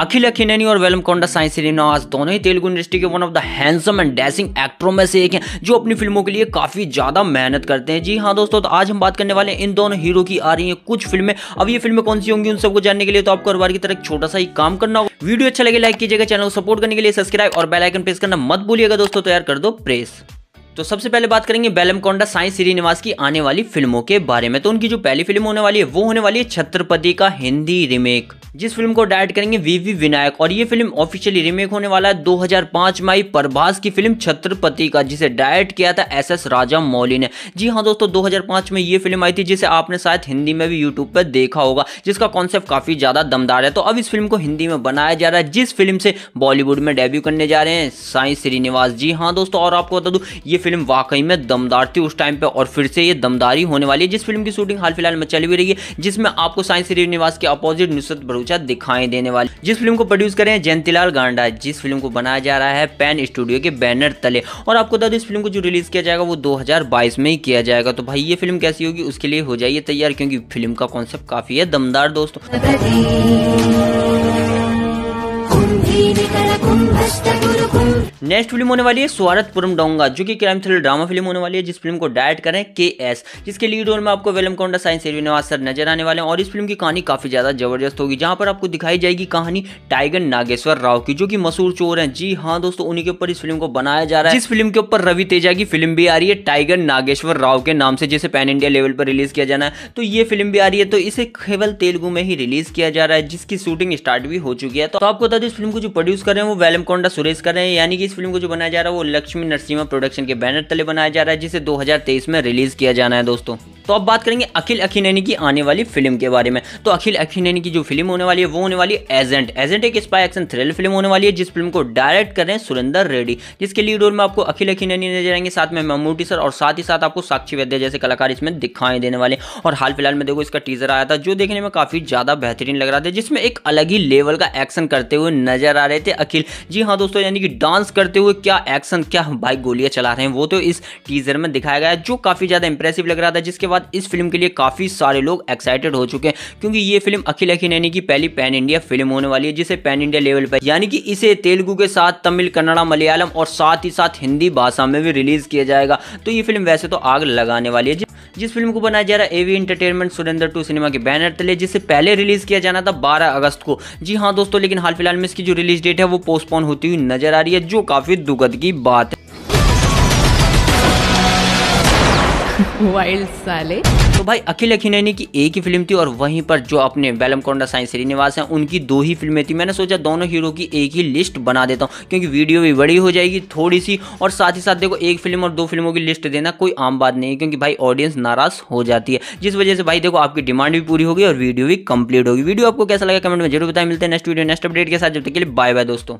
अखिल अखिनेनी और वेलमकोंडा साई श्रीनिवास दोनों ही तेलुगु इंडस्ट्री के one of the handsome and dashing एक्टरों में से एक हैं जो अपनी फिल्मों के लिए काफी ज्यादा मेहनत करते हैं जी हाँ दोस्तों तो आज हम बात करने वाले इन दोनों हीरो की आ रही है कुछ फिल्में अब ये फिल्में कौन सी होंगी उन सबको जानने के लिए तो आपको की तरह छोटा सा ही काम करना होगा वीडियो अच्छा लगे लाइक कीजिएगा चैनल को सपोर्ट करने के लिए सब्सक्राइब और बेलाइकन प्रेस करना मत भूलिएगा दोस्तों तैयार तो कर दो प्रेस तो सबसे पहले बात करेंगे बेलमकोंडा साई श्रीनिवास की आने वाली फिल्मों के बारे में तो उनकी जो पहली फिल्म होने वाली है वो होने वाली है छत्रपति का हिंदी रिमेक जिस फिल्म को डायरेक्ट करेंगे वी वी विनायक और ये फिल्म ऑफिशियली रीमेक होने वाला है 2005 में आई प्रभास की फिल्म छत्रपति का जिसे डायरेक्ट किया था एस एस राजा मौली ने जी हाँ दोस्तों 2005 में ये फिल्म आई थी जिसे आपने शायद हिंदी में भी यूट्यूब पर देखा होगा जिसका कॉन्सेप्ट काफ़ी ज़्यादा दमदार है तो अब इस फिल्म को हिंदी में बनाया जा रहा है जिस फिल्म से बॉलीवुड में डेब्यू करने जा रहे हैं साई श्रीनिवास जी हाँ दोस्तों और आपको बता दूँ ये फिल्म वाकई में दमदार थी उस टाइम पर और फिर से ये दमदारी होने वाली है जिस फिल्म की शूटिंग हाल फिलहाल में चली भी रही है जिसमें आपको साई श्रीनिवास के अपोजिट नुसरत आरूचा दिखाई देने वाली जिस फिल्म को प्रोड्यूस करें हैं जयंतीलाल गांडा जिस फिल्म को बनाया जा रहा है पैन स्टूडियो के बैनर तले और आपको बता दो इस फिल्म को जो रिलीज़ किया जाएगा वो दो में ही किया जाएगा तो भाई ये फिल्म कैसी होगी उसके लिए हो जाइए तैयार क्योंकि फिल्म का कॉन्सेप्ट काफ़ी है दमदार दोस्तों नेक्स्ट फिल्म होने वाली है स्वारथपुरम डोंगा जो कि क्राइम थ्रिल ड्रामा फिल्म होने वाली है जिस फिल्म को डायरेक्ट करें के एस जिसके लीड रोल में आपको वेलम कौंडा साइंस श्रीनिवास सर नजर आने वाले हैं और इस फिल्म की कहानी काफी ज्यादा जबरदस्त होगी जहां पर आपको दिखाई जाएगी कहानी टाइगर नागेश्वर राव की जो की मशहूर चोर है जी हाँ दोस्तों उन्हीं के ऊपर इस फिल्म को बनाया जा रहा है इस फिल्म के ऊपर रवि तेजा की फिल्म भी आ रही है टाइगर नागेश्वर राव के नाम से जिसे पैन इंडिया लेवल पर रिलीज किया जाना है तो ये फिल्म भी आ रही है तो इसे केवल तेलुगु में ही रिलीज किया जा रहा है जिसकी शूटिंग स्टार्ट भी हो चुकी है तो आपको बता दें इस फिल्म को जो प्रोड्यूस करें वो वेलम कौंडा सुरेश कर रहे हैं यानी कि इस फिल्म को जो बनाया जा रहा है वो लक्ष्मी नरसिम्हा प्रोडक्शन के बैनर तले बनाया जा रहा है जिसे 2023 में रिलीज किया जाना है दोस्तों तो अब बात करेंगे अखिल अखिनैनी की आने वाली फिल्म के बारे में तो अखिल अखिनैनी की जो फिल्म होने वाली है वो होने वाली है एजेंट एजेंट एक स्पाई एक्शन थ्रिल फिल्म होने वाली है जिस फिल्म को डायरेक्ट कर रहे हैं सुरेंद्र रेड्डी जिसके लीड रोल में आपको अखिल अखिनैनी नजर आएंगे साथ में मम्मूटी सर और साथ ही साथ आपको साक्षी वैद्य जैसे कलाकार इसमें दिखाई देने वाले और हाल फिलहाल में देखो इसका टीजर आया था जो देखने में काफी ज्यादा बेहतरीन लग रहा था जिसमें एक अलग ही लेवल का एक्शन करते हुए नजर आ रहे थे अखिल जी हाँ दोस्तों यानी कि डांस करते हुए क्या एक्शन क्या भाई गोलियां चला रहे हैं वो तो इस टीजर में दिखाया गया जो काफी ज्यादा इंप्रेसिव लग रहा था जिसके बाद इस फिल्म के लिए काफ़ी सारे लोग एक्साइटेड हो चुके हैं क्योंकि ये फिल्म अखिल अखिल नैनी की पहली पैन इंडिया फिल्म होने वाली है जिसे पैन इंडिया लेवल पर यानी कि इसे तेलुगू के साथ तमिल कन्नड़ा मलयालम और साथ ही साथ हिंदी भाषा में भी रिलीज किया जाएगा तो ये फिल्म वैसे तो आग लगाने वाली है जिस फिल्म को बनाया जा रहा है AV entertainment Surender two cinema के बैनर तले जिसे पहले रिलीज किया जाना था 12 अगस्त को जी हाँ दोस्तों लेकिन हाल फिलहाल में इसकी जो रिलीज डेट है वो पोस्टपोन होती हुई नजर आ रही है जो काफी दुखद की बात है वाइल्ड साले तो भाई अखिल अखिनैनी की एक ही फिल्म थी और वहीं पर जो अपने वेलम कोंडा साई श्रीनिवास हैं उनकी दो ही फिल्में थी मैंने सोचा दोनों हीरो की एक ही लिस्ट बना देता हूँ क्योंकि वीडियो भी बड़ी हो जाएगी थोड़ी सी और साथ ही साथ देखो एक फिल्म और दो फिल्मों की लिस्ट देना कोई आम बात नहीं है क्योंकि भाई ऑडियंस नाराज हो जाती है जिस वजह से भाई देखो आपकी डिमांड भी पूरी होगी और वीडियो भी कंप्लीट होगी वीडियो आपको कैसा लगा कमेंट में जरूर बताएं मिलते हैं नेक्स्ट वीडियो नेक्स्ट अपडेट के साथ जब तक के लिए बाय बाय दोस्तों